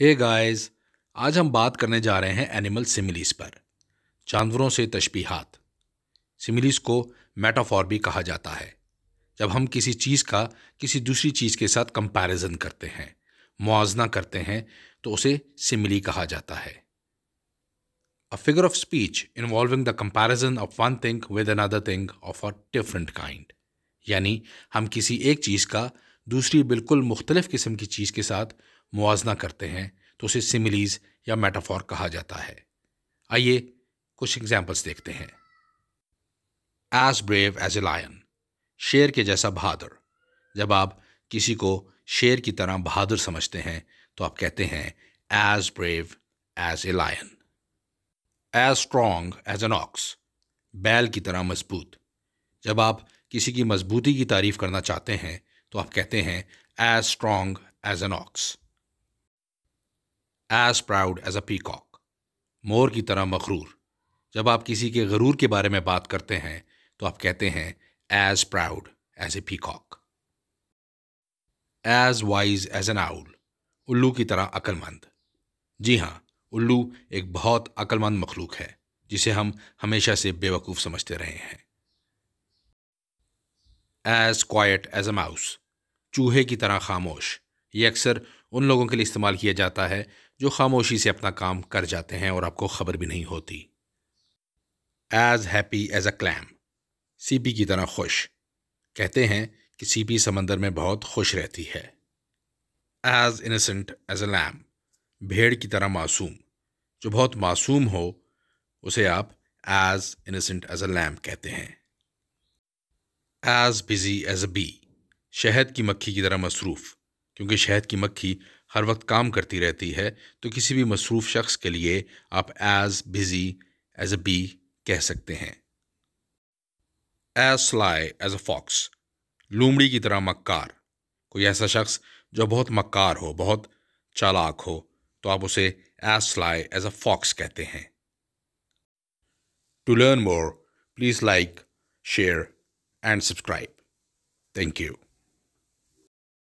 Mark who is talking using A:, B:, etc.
A: हे hey guys आज हम बात करने जा रहे हैं एनिमल सिमिलीज पर जानवरों से तशबीहात सिमिलीज को मेटाफॉर भी कहा जाता है जब हम किसी चीज़ का किसी दूसरी चीज़ के साथ कंपैरिजन करते हैं मुआजना करते हैं तो उसे सिमिली कहा जाता है a figure of speech involving the comparison of one thing with another thing of a different kind यानी हम किसी एक चीज़ का दूसरी बिल्कुल मुख्तलिफ किस्म की चीज़ के साथ मुवजना करते हैं तो उसे सिमिलीज या मेटाफॉर कहा जाता है आइए कुछ एग्जाम्पल्स देखते हैं as brave as a lion शेर के जैसा बहादुर जब आप किसी को शेर की तरह बहादुर समझते हैं तो आप कहते हैं as brave as a lion as strong as an ox बैल की तरह मजबूत जब आप किसी की मजबूती की तारीफ करना चाहते हैं तो आप कहते हैं as strong as an ox as proud as a peacock मोर की तरह मखरूर जब आप किसी के गरूर के बारे में बात करते हैं तो आप कहते हैं as proud as a peacock as wise as an owl उल्लू की तरह अक्लमंद जी हाँ उल्लू एक बहुत अक्लमंद मखलूक है जिसे हम हमेशा से बेवकूफ़ समझते रहे हैं as quiet as a mouse चूहे की तरह खामोश ये अक्सर उन लोगों के लिए इस्तेमाल किया जाता है जो खामोशी से अपना काम कर जाते हैं और आपको खबर भी नहीं होती as happy as a clam सीपी की तरह खुश कहते हैं कि सीपी समंदर में बहुत खुश रहती है as innocent as a lamb भेड़ की तरह मासूम जो बहुत मासूम हो उसे आप as innocent as a lamb कहते हैं as busy as a bee शहद की मक्खी की तरह मसरूफ़ क्योंकि शहद की मक्खी हर वक्त काम करती रहती है तो किसी भी मसरूफ़ शख्स के लिए आप as busy as a bee कह सकते हैं as sly as a fox लूमड़ी की तरह मक्कार कोई ऐसा शख्स जो बहुत मक्कार हो बहुत चालाक हो तो आप उसे as sly as a fox कहते हैं to learn more please like share and subscribe thank you